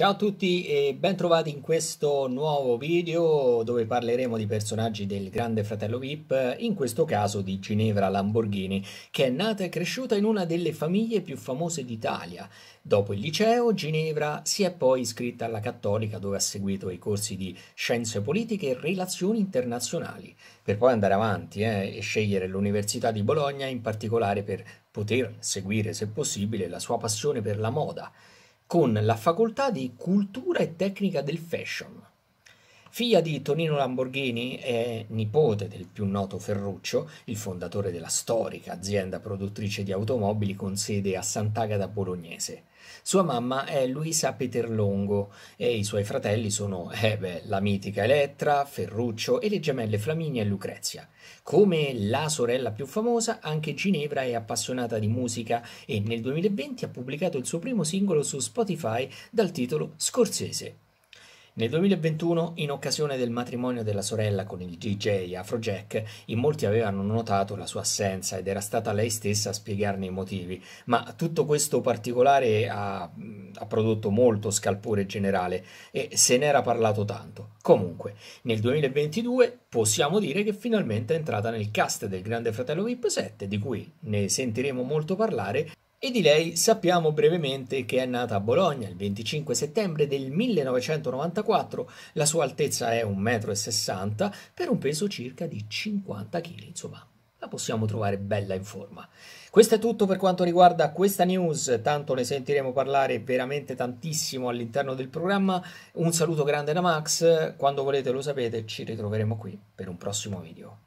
Ciao a tutti e bentrovati in questo nuovo video dove parleremo di personaggi del grande fratello VIP, in questo caso di Ginevra Lamborghini, che è nata e cresciuta in una delle famiglie più famose d'Italia. Dopo il liceo, Ginevra si è poi iscritta alla Cattolica dove ha seguito i corsi di Scienze Politiche e Relazioni Internazionali, per poi andare avanti eh, e scegliere l'Università di Bologna in particolare per poter seguire, se possibile, la sua passione per la moda con la facoltà di cultura e tecnica del fashion Figlia di Tonino Lamborghini e nipote del più noto Ferruccio, il fondatore della storica azienda produttrice di automobili con sede a Sant'Agata Bolognese. Sua mamma è Luisa Peterlongo e i suoi fratelli sono eh beh, la mitica Elettra, Ferruccio e le gemelle Flaminia e Lucrezia. Come la sorella più famosa, anche Ginevra è appassionata di musica e nel 2020 ha pubblicato il suo primo singolo su Spotify dal titolo Scorsese. Nel 2021, in occasione del matrimonio della sorella con il DJ Afrojack, in molti avevano notato la sua assenza ed era stata lei stessa a spiegarne i motivi, ma tutto questo particolare ha, ha prodotto molto scalpore generale e se n'era parlato tanto. Comunque, nel 2022 possiamo dire che finalmente è entrata nel cast del Grande Fratello VIP 7, di cui ne sentiremo molto parlare e di lei sappiamo brevemente che è nata a Bologna il 25 settembre del 1994, la sua altezza è 1,60 m per un peso circa di 50 kg, insomma la possiamo trovare bella in forma. Questo è tutto per quanto riguarda questa news, tanto ne sentiremo parlare veramente tantissimo all'interno del programma. Un saluto grande da Max, quando volete lo sapete, ci ritroveremo qui per un prossimo video.